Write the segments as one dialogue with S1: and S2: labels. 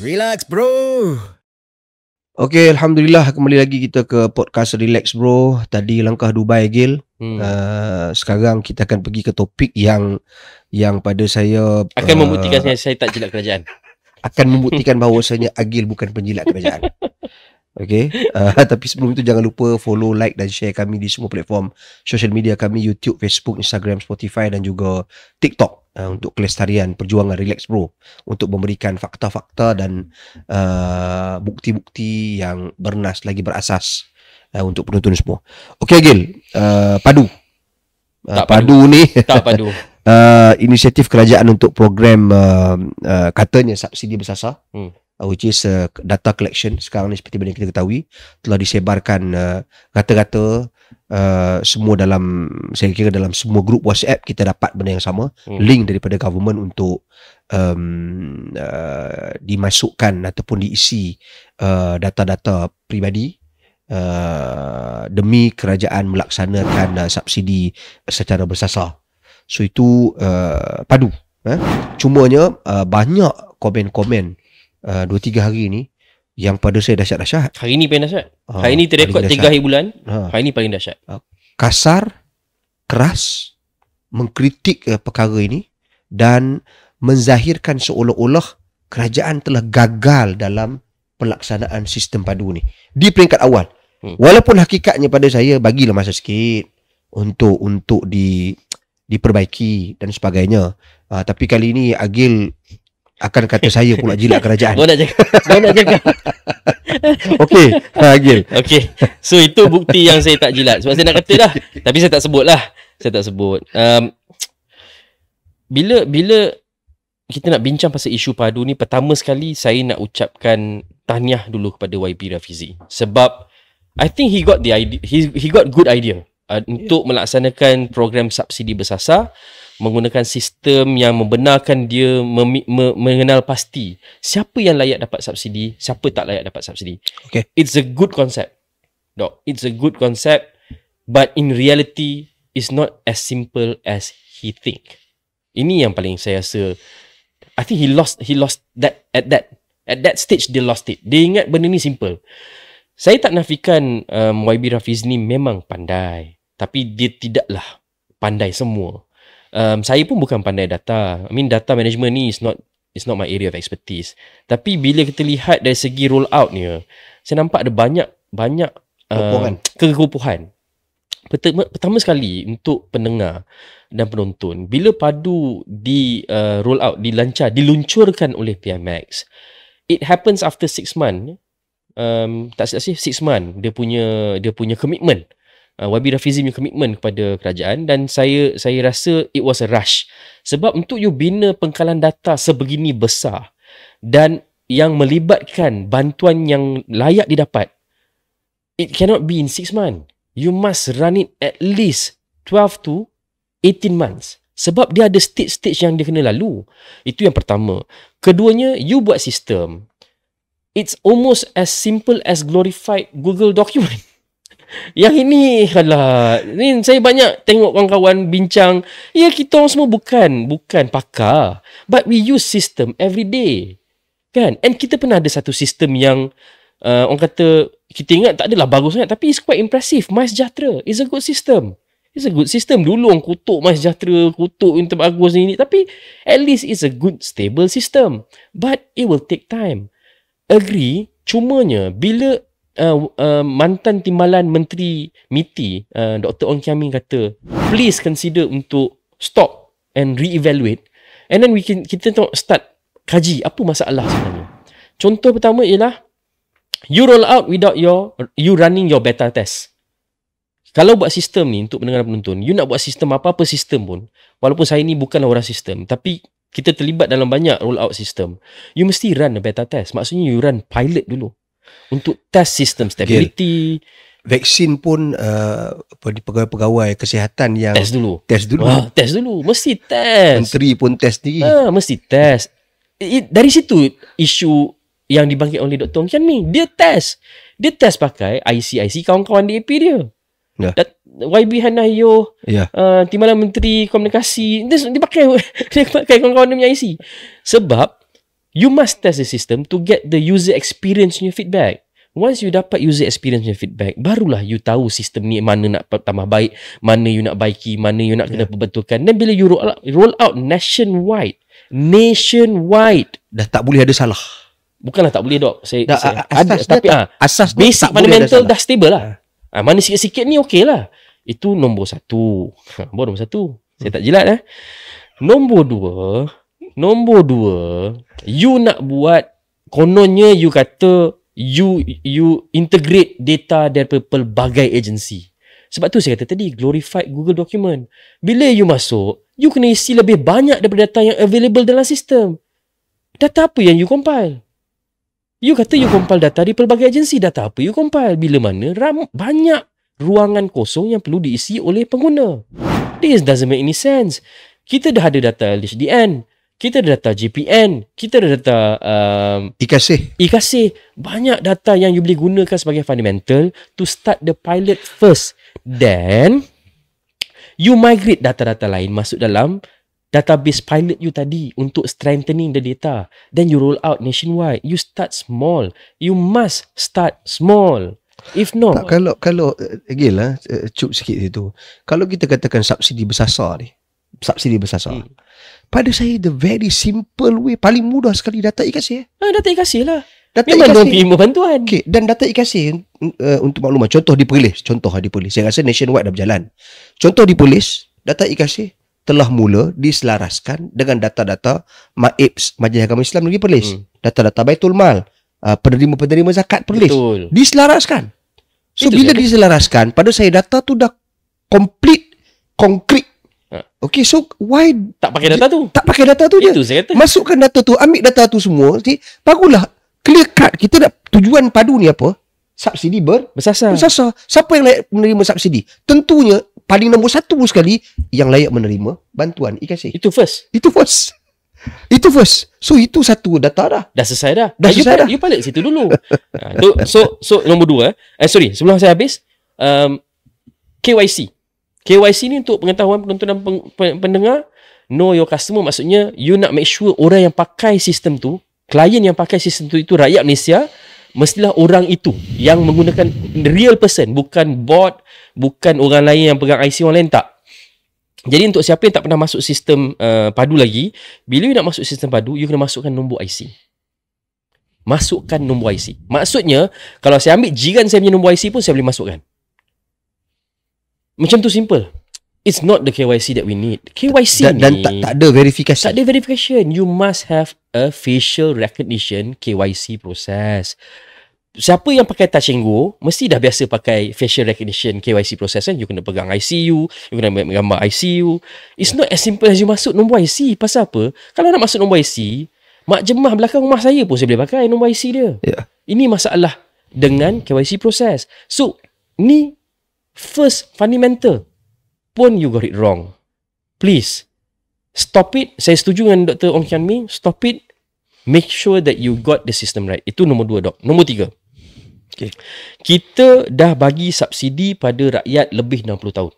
S1: Relax bro. Okay, Alhamdulillah kembali lagi kita ke podcast Relax Bro. Tadi langkah Dubai Gil. Hmm. Uh, sekarang kita akan pergi ke topik yang yang pada saya akan uh, membuktikan saya,
S2: saya tak jilat kerajaan.
S1: Akan membuktikan bahawasanya Agil bukan penjilat kerajaan. Okay uh, Tapi sebelum itu jangan lupa follow, like dan share kami di semua platform Social media kami YouTube, Facebook, Instagram, Spotify dan juga TikTok uh, Untuk kelestarian perjuangan Relax Bro Untuk memberikan fakta-fakta dan uh, bukti-bukti yang bernas lagi berasas uh, Untuk penonton semua Okay Gil, uh, padu uh, Tak padu, padu ni Tak padu uh, Inisiatif kerajaan untuk program uh, uh, katanya subsidi bersasar hmm uh, which is uh, data collection sekarang ni seperti mana kita ketahui telah disebarkan kata-kata uh, uh, semua dalam saya kira dalam semua grup WhatsApp kita dapat benda yang sama hmm. link daripada government untuk um, uh, dimasukkan ataupun diisi uh, data-data pribadi Uh, demi kerajaan melaksanakan uh, subsidi secara bersasar. So itu uh, padu. Eh? Cumanya uh, banyak komen-komen uh, uh, 2-3 hari ni Yang pada saya dahsyat-dahsyat Hari
S2: ni paling dahsyat ha, Hari ni terdekat 3 hari bulan ha. Hari ni paling dahsyat ha.
S1: Kasar Keras Mengkritik uh, perkara ini Dan Menzahirkan seolah-olah Kerajaan telah gagal dalam Pelaksanaan sistem padu ni Di peringkat awal hmm. Walaupun hakikatnya pada saya Bagilah masa sikit Untuk Untuk di diperbaiki dan sebagainya. Uh, tapi kali ini Agil akan kata saya pula jilat kerajaan. Kau nak cakap.
S2: Kau nak cakap. Okay, Ha, Gil. Okey. So, itu bukti yang saya tak jilat. Sebab saya nak kata dah. Tapi saya tak sebut lah. Saya tak sebut. Um, bila bila kita nak bincang pasal isu padu ni, pertama sekali saya nak ucapkan tahniah dulu kepada YB Rafizi. Sebab I think he got the idea. He, he got good idea uh, untuk yeah. melaksanakan program subsidi bersasar menggunakan sistem yang membenarkan dia mem- me- mengenal pasti siapa yang layak dapat subsidi, siapa tak layak dapat subsidi. Okay. It's a good concept. Dok, it's a good concept but in reality it's not as simple as he think. Ini yang paling saya rasa I think he lost he lost that at that at that stage dia lost it. Dia ingat benda ni simple. Saya tak nafikan um, YB Rafiz memang pandai tapi dia tidaklah pandai semua. Um, saya pun bukan pandai data. I mean data management ni is not it's not my area of expertise. Tapi bila kita lihat dari segi roll out ni, saya nampak ada banyak banyak kegupuhan. Um, pertama, sekali untuk pendengar dan penonton, bila padu di uh, roll out, dilancar, diluncurkan oleh PMX, it happens after 6 months. Um, tak sih 6 months? dia punya dia punya commitment uh, YB Rafizi punya commitment kepada kerajaan dan saya saya rasa it was a rush sebab untuk you bina pengkalan data sebegini besar dan yang melibatkan bantuan yang layak didapat it cannot be in 6 months you must run it at least 12 to 18 months sebab dia ada stage-stage yang dia kena lalu. Itu yang pertama. Keduanya, you buat sistem. It's almost as simple as glorified Google document. Yang ini alah, ini saya banyak tengok kawan-kawan bincang, ya kita semua bukan bukan pakar, but we use system every day. Kan? And kita pernah ada satu sistem yang uh, orang kata kita ingat tak adalah bagus sangat tapi it's quite impressive. My Jatra, is a good system. It's a good system. Dulu orang kutuk My Jatra, kutuk yang terbagus ni, ni. Tapi at least it's a good stable system. But it will take time. Agree. Cumanya bila uh, uh, mantan timbalan menteri MITI uh, Dr. Ong Kiamin kata please consider untuk stop and reevaluate and then we can kita tengok start kaji apa masalah sebenarnya contoh pertama ialah you roll out without your you running your beta test kalau buat sistem ni untuk mendengar penonton, you nak buat sistem apa-apa sistem pun, walaupun saya ni bukanlah orang sistem, tapi kita terlibat dalam banyak roll out sistem, you mesti run a beta test. Maksudnya you run pilot dulu untuk test sistem stability. Yeah.
S1: Vaksin pun uh, pegawai-pegawai kesihatan yang test dulu. Test dulu. Ha, test
S2: dulu. Mesti test. Menteri pun test diri. Ha, ah, mesti test. It, dari situ isu yang dibangkit oleh Dr. Kian ni. Dia test. Dia test pakai IC-IC kawan-kawan DAP dia. Yeah. YB Hanayo, yeah. uh, Timbalan Menteri Komunikasi. Dia, dia pakai, dia pakai kawan-kawan dia punya IC. Sebab You must test the system to get the user experience new feedback. Once you dapat user experience new feedback, barulah you tahu sistem ni mana nak tambah baik, mana you nak baiki, mana you nak kena yeah. perbetulkan. Then bila you roll out, roll out nationwide, nationwide. Dah tak boleh ada salah. Bukanlah tak boleh dok. Saya, da, saya ada, tapi tak, ha, asas basic tak fundamental dah stable lah. Ha. Ha, mana sikit-sikit ni okey lah. Itu nombor satu. Ha, nombor satu. Saya tak jelat eh. Nombor dua, Nombor dua You nak buat Kononnya you kata You you integrate data dari pelbagai agensi Sebab tu saya kata tadi Glorified Google Document Bila you masuk You kena isi lebih banyak Daripada data yang available dalam sistem Data apa yang you compile? You kata you compile data dari pelbagai agensi. Data apa you compile? Bila mana ram banyak ruangan kosong yang perlu diisi oleh pengguna. This doesn't make any sense. Kita dah ada data LHDN kita ada data GPN, kita ada data um, Ikasih. Ikasih. Banyak data yang you boleh gunakan sebagai fundamental to start the pilot first. Then, you migrate data-data lain masuk dalam database pilot you tadi untuk strengthening the data. Then you roll out nationwide. You start small. You must start small. If not... Tak, kalau,
S1: kalau, again lah, eh, uh, eh, eh, cukup sikit itu. Kalau kita katakan subsidi besar ni, subsidi besar hmm. Pada saya the very simple way Paling mudah sekali Data ikasih ha, eh?
S2: Data ikasih lah Data Memang ikasih. dia
S1: bantuan okay. Dan data ikasih uh, Untuk maklumat Contoh di polis Contoh lah di polis Saya rasa nationwide dah berjalan Contoh di polis Data ikasih telah mula diselaraskan dengan data-data MAIPS Majlis Agama Islam Negeri Perlis hmm. data-data Baitul Mal uh, penerima-penerima zakat Perlis Betul. diselaraskan so Itu bila zakat. diselaraskan pada saya data tu dah complete konkret. Okay so why Tak pakai data tu Tak pakai data tu je Masukkan data tu Ambil data tu semua okay, Barulah Clear cut Kita nak tujuan padu ni apa Subsidi ber Bersasar Bersasar Siapa yang layak menerima subsidi Tentunya Paling nombor satu sekali Yang layak menerima Bantuan IKC Itu first Itu first itu first So itu satu data dah Dah
S2: selesai dah Dah ah, selesai dah You palit situ dulu ah, So So nombor dua eh. eh sorry Sebelum saya habis um, KYC KYC ni untuk pengetahuan penonton dan peng, pen, pendengar No your customer maksudnya you nak make sure orang yang pakai sistem tu klien yang pakai sistem tu itu rakyat Malaysia mestilah orang itu yang menggunakan real person bukan bot bukan orang lain yang pegang IC orang lain tak jadi untuk siapa yang tak pernah masuk sistem uh, padu lagi bila you nak masuk sistem padu you kena masukkan nombor IC masukkan nombor IC maksudnya kalau saya ambil jiran saya punya nombor IC pun saya boleh masukkan macam tu simple. It's not the KYC that we need. KYC ni... Dan tak, tak ada verification. Tak ada verification. You must have a facial recognition KYC process. Siapa yang pakai touch and go, mesti dah biasa pakai facial recognition KYC process kan. You kena pegang ICU, you, kena ambil gambar ICU. It's not as simple as you masuk nombor IC. Pasal apa? Kalau nak masuk nombor IC, mak jemah belakang rumah saya pun saya boleh pakai nombor IC dia. Yeah. Ini masalah dengan KYC process. So, ni first fundamental pun you got it wrong. Please, stop it. Saya setuju dengan Dr. Ong Kian Ming. Stop it. Make sure that you got the system right. Itu nombor dua, Dok. Nombor tiga. Okay. Kita dah bagi subsidi pada rakyat lebih 60 tahun.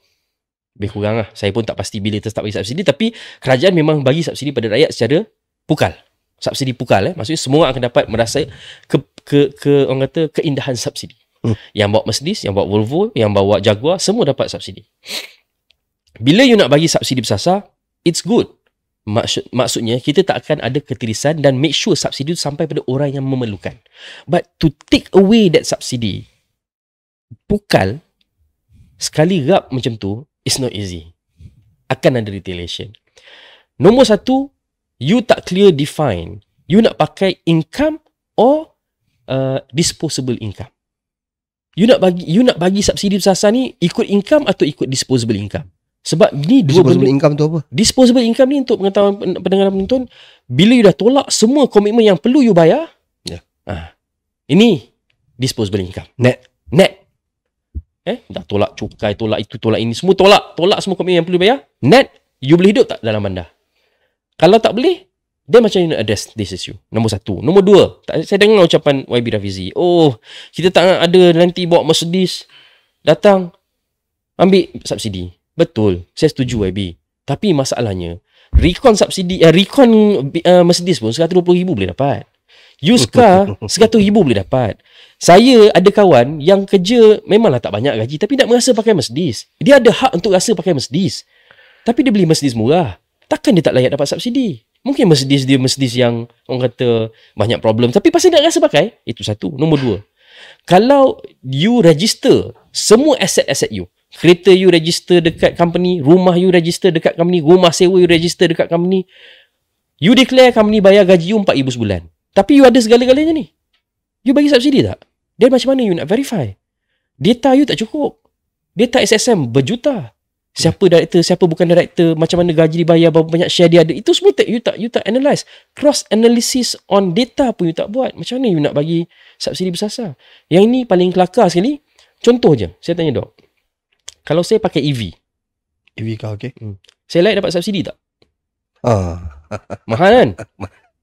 S2: Lebih kurang lah. Saya pun tak pasti bila tetap bagi subsidi. Tapi kerajaan memang bagi subsidi pada rakyat secara pukal. Subsidi pukal. Eh. Maksudnya semua akan dapat merasai ke, ke, ke, orang kata, keindahan subsidi. Yang bawa Mercedes, yang bawa Volvo, yang bawa Jaguar, semua dapat subsidi. Bila you nak bagi subsidi bersasar, it's good. Maksud, maksudnya, kita tak akan ada ketirisan dan make sure subsidi itu sampai pada orang yang memerlukan. But to take away that subsidi, pukal, sekali rap macam tu, it's not easy. Akan ada retaliation. Nombor satu, you tak clear define. You nak pakai income or uh, disposable income. You nak bagi you nak bagi subsidi sasa ni ikut income atau ikut disposable income? Sebab ni dua disposable income tu apa? Disposable income ni untuk pengetahuan pendengar penonton bila you dah tolak semua komitmen yang perlu you bayar. Ya. Yeah. Ha, ini disposable income. Net. Net. Eh, dah tolak cukai, tolak itu, tolak ini, semua tolak, tolak semua komitmen yang perlu bayar. Net, you boleh hidup tak dalam bandar? Kalau tak boleh, dia macam you nak address this issue. Nombor satu. Nombor dua. Tak, saya dengar ucapan YB Rafizi. Oh, kita tak nak ada nanti bawa Mercedes. Datang. Ambil subsidi. Betul. Saya setuju YB. Tapi masalahnya, recon subsidi, uh, recon uh, eh, Mercedes pun RM120,000 boleh dapat. Used car RM100,000 boleh dapat. Saya ada kawan yang kerja memanglah tak banyak gaji tapi nak merasa pakai Mercedes. Dia ada hak untuk rasa pakai Mercedes. Tapi dia beli Mercedes murah. Takkan dia tak layak dapat subsidi? Mungkin Mercedes dia Mercedes yang orang kata banyak problem. Tapi pasal dia rasa pakai, itu satu. Nombor dua. Kalau you register semua aset-aset you. Kereta you register dekat company. Rumah you register dekat company. Rumah sewa you register dekat company. You declare company bayar gaji you RM4,000 sebulan. Tapi you ada segala-galanya ni. You bagi subsidi tak? Dan macam mana you nak verify? Data you tak cukup. Data SSM berjuta. Siapa director, siapa bukan director, macam mana gaji dibayar, berapa banyak share dia ada. Itu semua tak, you tak, you tak analyse. Cross analysis on data pun you tak buat. Macam mana you nak bagi subsidi bersasar. Yang ini paling kelakar sekali. Contoh je, saya tanya dok. Kalau saya pakai EV. EV kau, okay. Hmm. Saya like dapat subsidi tak? Oh. mahal kan?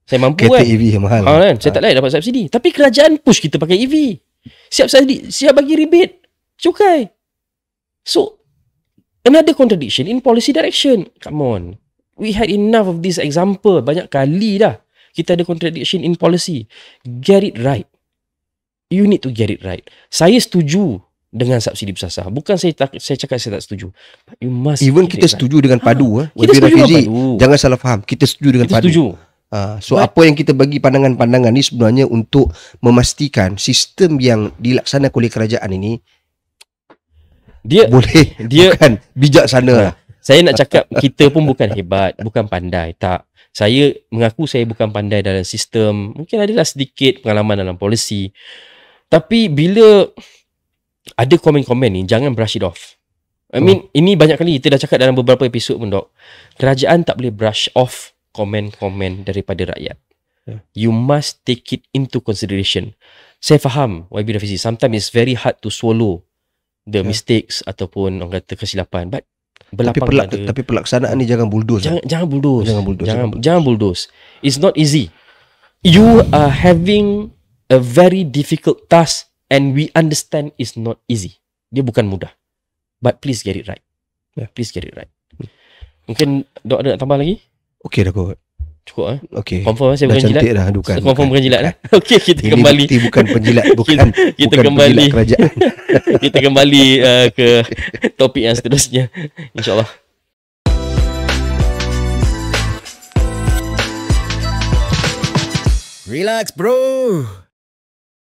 S2: Saya mampu Kata kan? EV mahal. Mahal kan? Saya ah. tak layak dapat subsidi. Tapi kerajaan push kita pakai EV. Siap subsidi, siap bagi rebate. Cukai. So, another contradiction in policy direction. Come on. We had enough of this example banyak kali dah. Kita ada contradiction in policy. Get it right. You need to get it right. Saya setuju dengan subsidi bersasar. Bukan saya tak, saya cakap saya tak setuju. But you must Even kita right. setuju dengan ha. padu ha, ha. Kita setuju dengan padu.
S1: Jangan salah faham. Kita setuju dengan kita padu. Setuju.
S2: Uh, so But,
S1: apa yang kita bagi pandangan-pandangan ni sebenarnya untuk memastikan sistem yang dilaksanakan oleh kerajaan ini
S2: dia boleh dia kan bijak sana nah, saya nak cakap kita pun bukan hebat bukan pandai tak saya mengaku saya bukan pandai dalam sistem mungkin ada adalah sedikit pengalaman dalam polisi tapi bila ada komen-komen ni jangan brush it off I mean hmm. ini banyak kali kita dah cakap dalam beberapa episod pun dok kerajaan tak boleh brush off komen-komen daripada rakyat ya. You must take it into consideration. Saya faham, YB Rafizi. Sometimes it's very hard to swallow the yeah. mistakes ataupun orang kata kesilapan but tapi, pelak, ada, tapi pelaksanaan ni jangan bulldoze jangan lah. jangan bulldoze jangan bulldoze jangan, jangan bulldoze it's not easy you are having a very difficult task and we understand it's not easy dia bukan mudah but please get it right yeah. please get it right mungkin dok ada nak tambah lagi okay dah kot Cukup eh. Okay. Confirm eh? saya bukan jilat. Dah bukan. Confirm bukan, bukan lah. Okey kita Ini kembali. Ini bukan penjilat bukan. kita bukan kembali. Kerajaan. kita kembali uh, ke topik yang seterusnya. Insyaallah.
S1: Relax bro.